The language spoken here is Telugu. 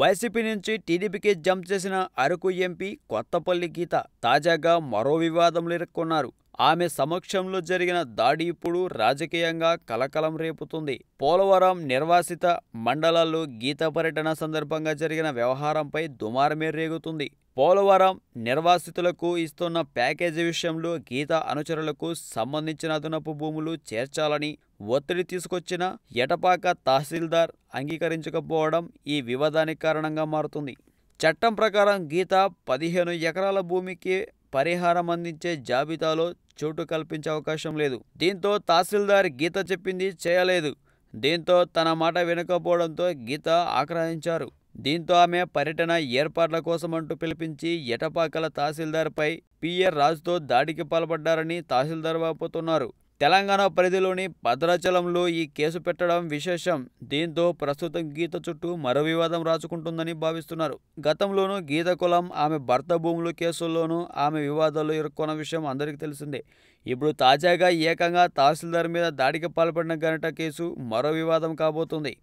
వైసీపీ నుంచి టీడీపీకి జంప్ చేసిన అరకు ఎంపీ కొత్తపల్లి గీత తాజాగా మరో వివాదంలో ఇరుక్కున్నారు ఆమె సమక్షంలో జరిగిన దాడి ఇప్పుడు రాజకీయంగా కలకలం రేపుతుంది పోలవరం నిర్వాసిత మండలాల్లో గీత పర్యటన సందర్భంగా జరిగిన వ్యవహారంపై దుమారమే రేగుతుంది పోలవరం నిర్వాసితులకు ఇస్తున్న ప్యాకేజీ విషయంలో గీత అనుచరులకు సంబంధించిన అదనపు భూములు చేర్చాలని ఒత్తిడి తీసుకొచ్చిన ఎటపాక తహసీల్దార్ అంగీకరించకపోవడం ఈ వివాదానికి కారణంగా మారుతుంది చట్టం ప్రకారం గీత పదిహేను ఎకరాల భూమికి పరిహారం అందించే జాబితాలో చోటు కల్పించే అవకాశం లేదు దీంతో తహసీల్దార్ గీత చెప్పింది చేయలేదు దీంతో తన మాట వినకపోవడంతో గీత ఆక్రహించారు దీంతో ఆమె పర్యటన ఏర్పాట్ల కోసమంటూ పిలిపించి ఎటపాకల తహసీల్దార్పై పిఆర్ రాజుతో దాడికి పాల్పడ్డారని తహసీల్దార్ వాపోతున్నారు తెలంగాణ పరిధిలోని భద్రాచలంలో ఈ కేసు పెట్టడం విశేషం దీంతో ప్రస్తుతం గీత చుట్టూ మరో వివాదం రాచుకుంటుందని భావిస్తున్నారు గతంలోనూ గీత కులం ఆమె భర్త భూములు కేసుల్లోనూ ఆమె వివాదాలు ఇరుక్కున్న విషయం అందరికీ తెలిసిందే ఇప్పుడు తాజాగా ఏకంగా తహసీల్దార్ మీద దాడికి పాల్పడిన గనట కేసు మరో వివాదం కాబోతుంది